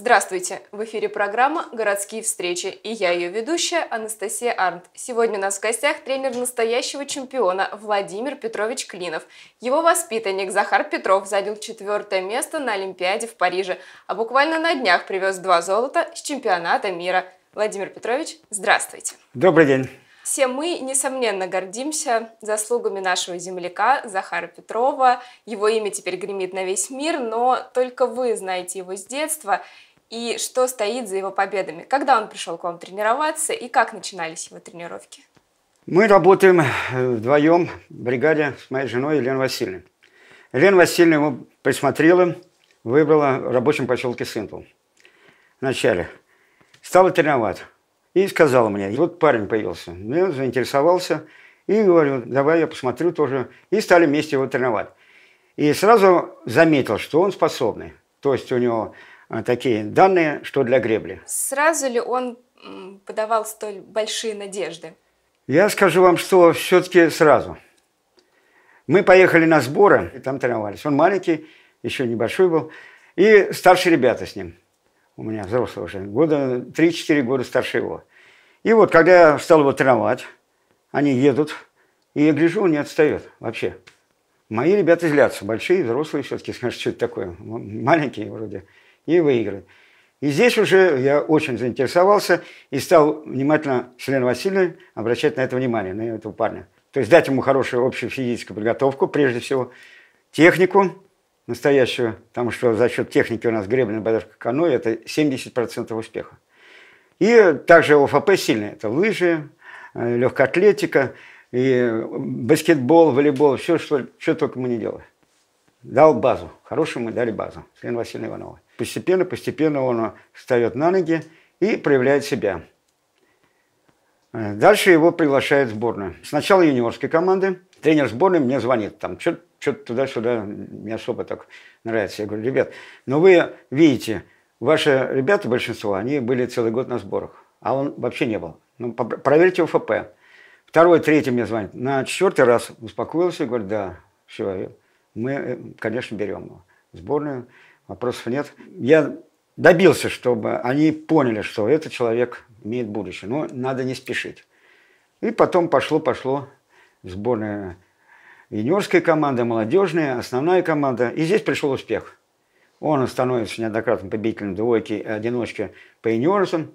Здравствуйте! В эфире программа «Городские встречи» и я ее ведущая Анастасия Арнт. Сегодня у нас в гостях тренер настоящего чемпиона Владимир Петрович Клинов. Его воспитанник Захар Петров занял четвертое место на Олимпиаде в Париже, а буквально на днях привез два золота с чемпионата мира. Владимир Петрович, здравствуйте! Добрый день! Все мы, несомненно, гордимся заслугами нашего земляка Захара Петрова. Его имя теперь гремит на весь мир, но только вы знаете его с детства и что стоит за его победами. Когда он пришел к вам тренироваться и как начинались его тренировки? Мы работаем э, вдвоем в бригаде с моей женой Еленой Васильевной. Елена Васильевна его присмотрела, выбрала в рабочем поселке Сынтул. Вначале. Стала тренировать. И сказала мне, вот парень появился. мне заинтересовался и говорю, давай я посмотрю тоже. И стали вместе его тренировать. И сразу заметил, что он способный. То есть у него Э, такие данные, что для гребли. Сразу ли он подавал столь большие надежды? Я скажу вам, что все-таки сразу. Мы поехали на сборы, и там тренировались. Он маленький, еще небольшой был, и старшие ребята с ним. У меня взрослый уже, года 3-4 года старше его. И вот, когда я стал его тренировать, они едут, и я гляжу, он не отстает вообще. Мои ребята злятся, большие, взрослые все-таки, скажут, что это такое, Маленький вроде и выиграть. И здесь уже я очень заинтересовался и стал внимательно с Еленой Васильевной обращать на это внимание, на этого парня. То есть дать ему хорошую общую физическую подготовку, прежде всего, технику настоящую, потому что за счет техники у нас гребная бодажка каноэ – это 70% успеха. И также ОФП сильные – это лыжи, э, легкая атлетика, и баскетбол, волейбол, все, что, что только мы не делали дал базу, хорошую мы дали базу, Елена Васильевна Иванова. Постепенно, постепенно он встает на ноги и проявляет себя. Дальше его приглашают в сборную. Сначала юниорской команды. Тренер сборной мне звонит, там, что-то туда-сюда не особо так нравится. Я говорю, ребят, но ну вы видите, ваши ребята, большинство, они были целый год на сборах, а он вообще не был. Ну, проверьте УФП. Второй, третий мне звонит. На четвертый раз успокоился и говорит, да, все, мы, э, конечно, берем его сборную, вопросов нет. Я добился, чтобы они поняли, что этот человек имеет будущее, но надо не спешить. И потом пошло-пошло сборная юниорская команда, молодежная, основная команда. И здесь пришел успех. Он становится неоднократным победителем двойки одиночки по юниорцам.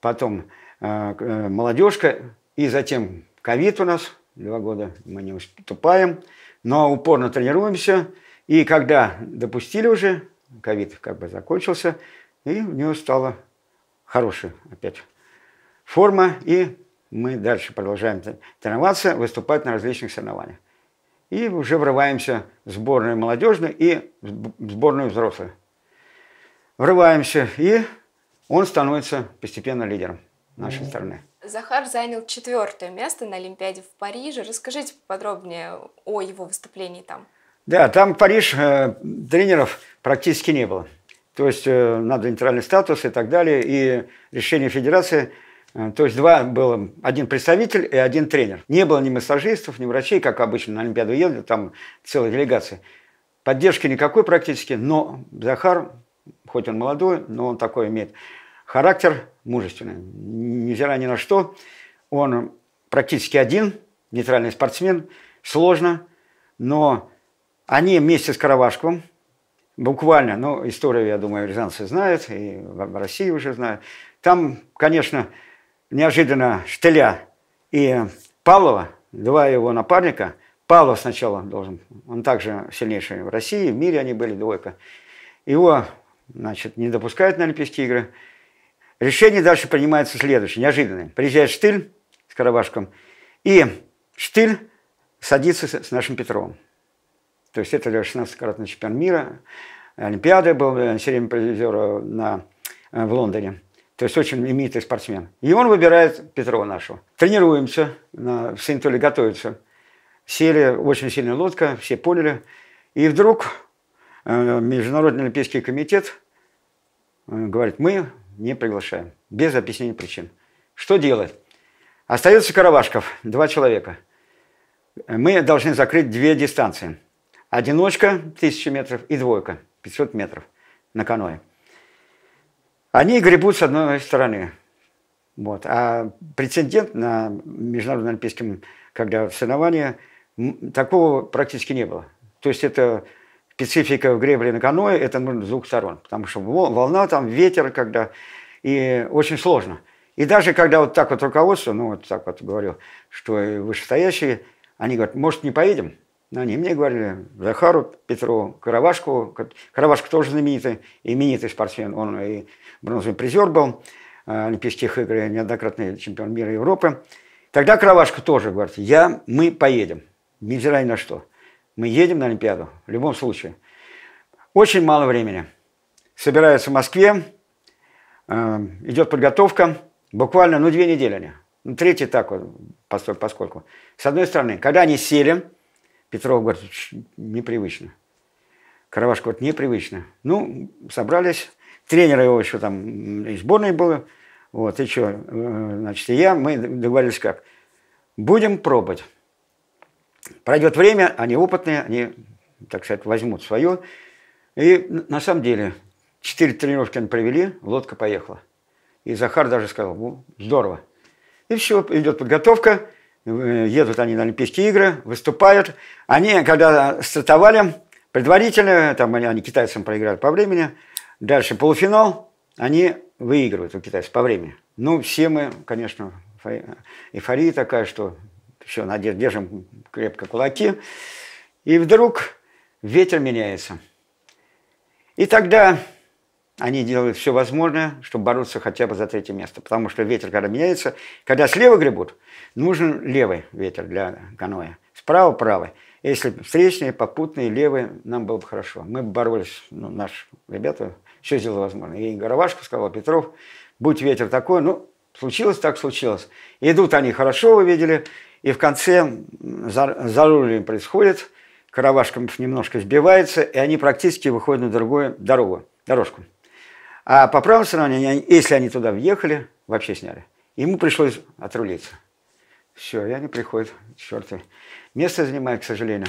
Потом э, э, молодежка. И затем ковид у нас. Два года мы не уступаем но упорно тренируемся. И когда допустили уже, ковид как бы закончился, и у него стала хорошая опять форма, и мы дальше продолжаем тренироваться, выступать на различных соревнованиях. И уже врываемся в сборную молодежную и в сборную взрослую, Врываемся, и он становится постепенно лидером нашей страны. Захар занял четвертое место на Олимпиаде в Париже. Расскажите подробнее о его выступлении там. Да, там Париж э, тренеров практически не было. То есть э, надо нейтральный статус и так далее. И решение федерации, э, то есть два было, один представитель и один тренер. Не было ни массажистов, ни врачей, как обычно на Олимпиаду едут, там целая делегация. Поддержки никакой практически, но Захар, хоть он молодой, но он такое имеет. Характер мужественный, невзирая ни на что. Он практически один, нейтральный спортсмен, сложно, но они вместе с Каравашковым, буквально, ну, историю, я думаю, рязанцы знают, и в России уже знают. Там, конечно, неожиданно Штыля и Павлова, два его напарника, Павлов сначала должен, он также сильнейший в России, в мире они были, двойка. Его, значит, не допускают на Олимпийские игры – Решение дальше принимается следующее, неожиданное. Приезжает Штыль с Карабашком, и Штыль садится с нашим Петровым. То есть это 16-кратный чемпион мира, Олимпиады был все э, время призера э, на, э, в Лондоне. То есть очень именитый спортсмен. И он выбирает Петрова нашего. Тренируемся, на, в Сентоле готовится. Сели, очень сильная лодка, все поняли. И вдруг Международный Олимпийский комитет говорит, мы не приглашаем. Без объяснения причин. Что делать? Остается Каравашков, два человека. Мы должны закрыть две дистанции. Одиночка 1000 метров и двойка 500 метров на каное. Они гребут с одной стороны. Вот. А прецедент на международном олимпийском, когда в такого практически не было. То есть это специфика в гребле на каное – это нужно с двух сторон, потому что волна там, ветер, когда и очень сложно. И даже когда вот так вот руководство, ну вот так вот говорю, что вышестоящие, они говорят, может, не поедем? Но они мне говорили, Захару Петрову, Каравашку, Каравашку тоже знаменитый, именитый спортсмен, он и бронзовый призер был а, Олимпийских игр, неоднократный чемпион мира и Европы. Тогда Каравашка тоже говорит, я, мы поедем, невзирая на что. Мы едем на Олимпиаду, в любом случае. Очень мало времени. Собираются в Москве, э, идет подготовка, буквально, ну, две недели они. Ну, третий так вот, поскольку. С одной стороны, когда они сели, Петров говорит, непривычно. Караваш говорит, непривычно. Ну, собрались, тренера его еще там и сборной было, вот, и что, э, значит, и я, мы договорились как, будем пробовать. Пройдет время, они опытные, они, так сказать, возьмут свое. И на самом деле четыре тренировки они провели, лодка поехала. И Захар даже сказал, ну, здорово. И все, идет подготовка, э, едут они на Олимпийские игры, выступают. Они, когда стартовали, предварительно, там они, они китайцам проиграли по времени, дальше полуфинал, они выигрывают у китайцев по времени. Ну, все мы, конечно, эйфория такая, что все, надеж, держим крепко кулаки. И вдруг ветер меняется. И тогда они делают все возможное, чтобы бороться хотя бы за третье место. Потому что ветер, когда меняется, когда слева гребут, нужен левый ветер для каноэ. Справа – правый. Если встречные, попутные, левые, нам было бы хорошо. Мы боролись, ну, наши ребята, все сделали возможное. И Горовашку сказал, Петров, будь ветер такой, ну, случилось так, случилось. Идут они хорошо, вы видели, и в конце за, за рулем происходит, Каравашков немножко сбивается, и они практически выходят на другую дорогу, дорожку. А по правому сравнению, если они туда въехали, вообще сняли. Ему пришлось отрулиться. Все, и они приходят, черты. Место занимает, к сожалению.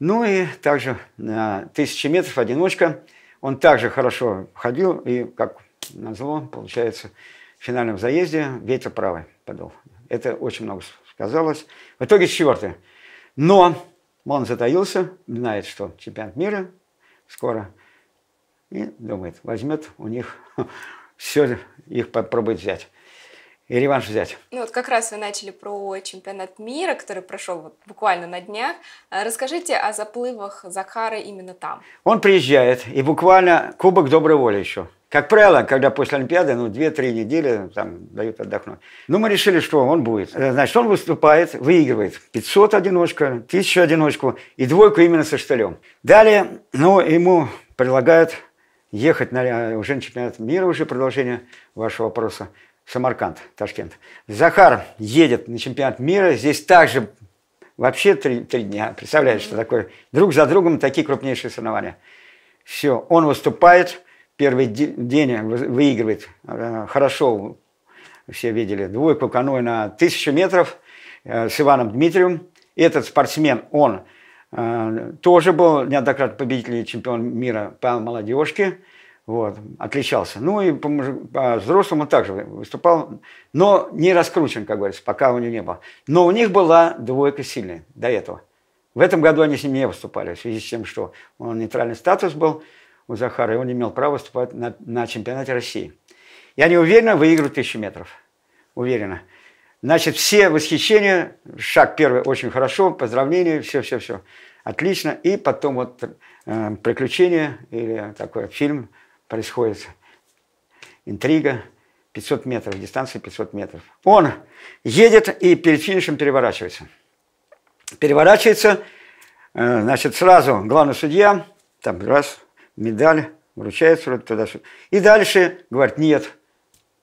Ну и также на тысячи метров одиночка. Он также хорошо ходил, и, как назло, получается, в финальном заезде ветер правый подул. Это очень много казалось. В итоге четвертый, Но он затаился, знает, что чемпионат мира скоро. И думает, возьмет у них все, их попробует взять. И реванш взять. Ну вот как раз вы начали про чемпионат мира, который прошел вот буквально на днях. А расскажите о заплывах Захара именно там. Он приезжает, и буквально Кубок Доброй Воли еще как правило, когда после Олимпиады, ну, 2-3 недели там дают отдохнуть. Ну, мы решили, что он будет. Э, значит, он выступает, выигрывает 500 одиночка, 1000 одиночку и двойку именно со штылем. Далее, ну, ему предлагают ехать на э, уже на чемпионат мира, уже продолжение вашего вопроса, Самарканд, Ташкент. Захар едет на чемпионат мира, здесь также вообще три, три дня. Представляете, что такое? Друг за другом такие крупнейшие соревнования. Все, он выступает – первый день выигрывает э, хорошо, все видели, двойку Каной на тысячу метров э, с Иваном Дмитриевым. Этот спортсмен, он э, тоже был неоднократно победитель и чемпион мира по молодежке. Вот, отличался. Ну и по, по взрослому также выступал, но не раскручен, как говорится, пока у него не было. Но у них была двойка сильная до этого. В этом году они с ним не выступали, в связи с тем, что он нейтральный статус был – у Захара, и он имел право выступать на, на чемпионате России. Я не уверена, выиграю тысячу метров. Уверена. Значит, все восхищения, шаг первый очень хорошо, поздравления, все-все-все. Отлично. И потом вот э, приключение или такой фильм происходит. Интрига. 500 метров, дистанция 500 метров. Он едет и перед финишем переворачивается. Переворачивается, э, значит, сразу главный судья, там раз, медаль вручается вроде туда -сюда. И дальше говорит, нет,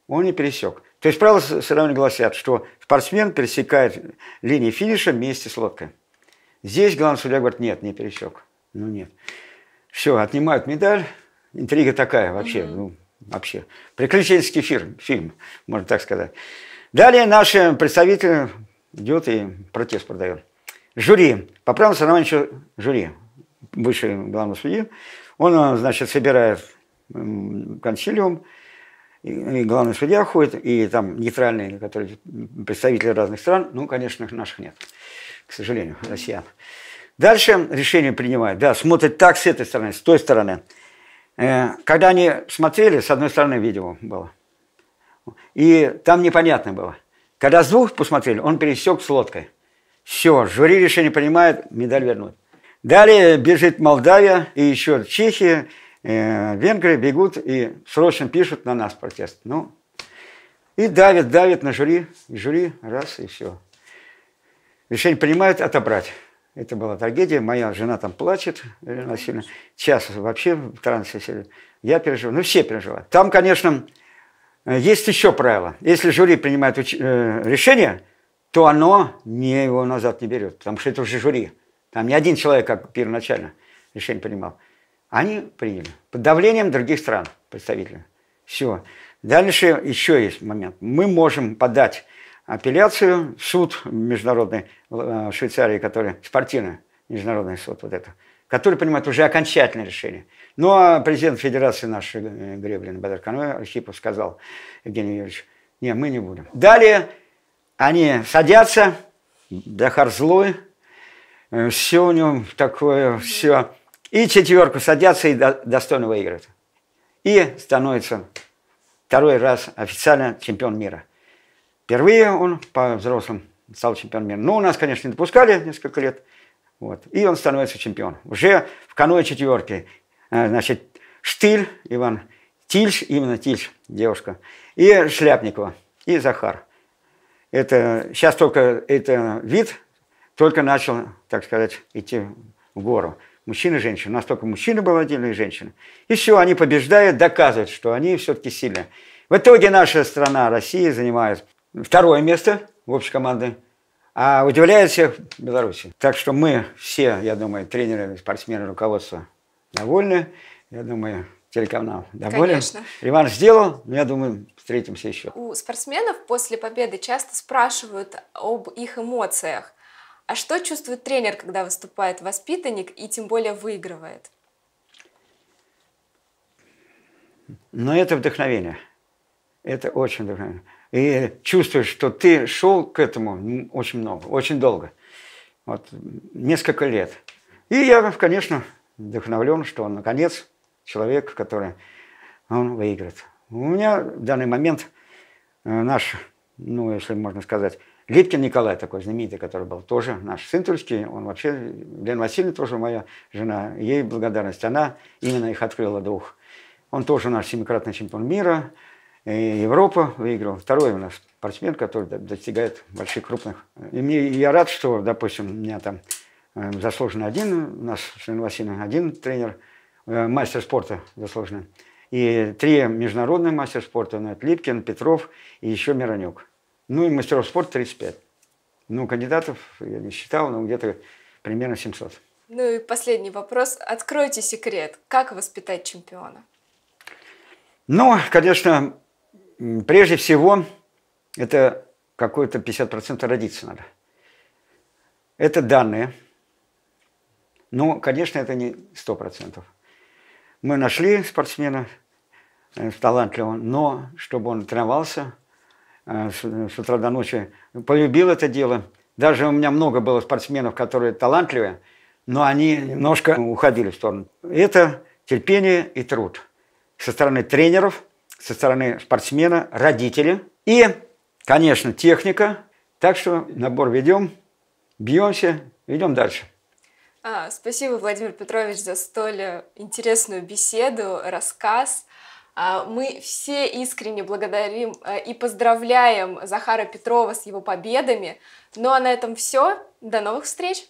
он не пересек. То есть правила соревнования гласят, что спортсмен пересекает линии финиша вместе с лодкой. Здесь главный судья говорит, нет, не пересек. Ну нет. Все, отнимают медаль. Интрига такая вообще. mm Ну, вообще. Приключенческий фильм, фильм, можно так сказать. Далее наш представитель идет и протест продает. Жюри. По правилам соревнований еще жюри. Выше главного судьи он, э, значит, собирает консилиум, и главный судья ходит, и там нейтральные, которые представители разных стран, ну, конечно, наших нет, к сожалению, россиян. Дальше решение принимают, да, смотрят так с этой стороны, с той стороны. Э, когда они смотрели, с одной стороны видео было, и там непонятно было. Когда с двух посмотрели, он пересек с лодкой. Все, жюри решение принимает, медаль вернуть. Далее бежит Молдавия и еще Чехия, э, Венгрия бегут и срочно пишут на нас протест. Ну, и давят, давят на жюри, жюри, раз, и все. Решение принимают отобрать. Это была трагедия. Моя жена там плачет э, сильно. Сейчас вообще в трансе Я переживаю. Ну, все переживают. Там, конечно, э, есть еще правило. Если жюри принимает уч- э, решение, то оно не его назад не берет, потому что это уже жюри. Там не один человек, как первоначально решение принимал. Они приняли. Под давлением других стран представителей. Все. Дальше еще есть момент. Мы можем подать апелляцию в суд международной э, в Швейцарии, который спортивный международный суд вот это, который принимает уже окончательное решение. Но ну, а президент Федерации нашей э, Греблин Бадарканой Архипов сказал Евгений Юрьевич, не, мы не будем. Далее они садятся, Дахар злой, Э, все у него такое, все. И четверку садятся и достойно выиграют. И становится второй раз официально чемпион мира. Впервые он по взрослым стал чемпионом мира. Но у нас, конечно, не допускали несколько лет. Вот. И он становится чемпионом. Уже в каноэ четверки. Э, значит, Штыль, Иван Тильш, именно Тильш, девушка. И Шляпникова, и Захар. Это, сейчас только это вид только начал, так сказать, идти в гору. Мужчины и женщины. У нас только мужчины были отдельно женщины. И все, они побеждают, доказывают, что они все-таки сильны. В итоге наша страна, Россия, занимает второе место в общей команде, а удивляет всех Беларуси. Так что мы все, я думаю, тренеры, спортсмены, руководство довольны. Я думаю, телеканал доволен. Конечно. Реванш сделал, но я думаю, встретимся еще. У спортсменов после победы часто спрашивают об их эмоциях. А что чувствует тренер, когда выступает воспитанник и тем более выигрывает? Ну это вдохновение. Это очень вдохновение. И чувствуешь, что ты шел к этому очень много, очень долго. Вот несколько лет. И я, конечно, вдохновлен, что он, наконец, человек, который он выиграет. У меня в данный момент э, наш, ну, если можно сказать, Липкин Николай такой знаменитый, который был тоже наш сын тульский, он вообще, Лена Васильевна тоже моя жена, ей благодарность, она именно их открыла дух. Он тоже наш семикратный чемпион мира, и Европа выиграл. Второй у нас спортсмен, который достигает больших крупных. И мне, я рад, что, допустим, у меня там эм, заслуженный один, у нас с Леной Васильевной один тренер, э, мастер спорта заслуженный И три международных мастер спорта, ну, это Липкин, Петров и еще Миронюк. Ну и мастеров спорта 35. Ну, кандидатов я не считал, но где-то примерно 700. Ну и последний вопрос. Откройте секрет. Как воспитать чемпиона? Ну, конечно, прежде всего, это какое-то 50% родиться надо. Это данные. Но, ну, конечно, это не 100%. Мы нашли спортсмена э, талантливого, но чтобы он тренировался – Э, с утра до ночи. Полюбил это дело. Даже у меня много было спортсменов, которые талантливые, но они немножко уходили в сторону. Это терпение и труд. Со стороны тренеров, со стороны спортсмена, родители. И, конечно, техника. Так что набор ведем, бьемся, идем дальше. А, спасибо, Владимир Петрович, за столь интересную беседу, рассказ. А, мы все искренне благодарим э, и поздравляем Захара Петрова с его победами. Ну а на этом все. До новых встреч!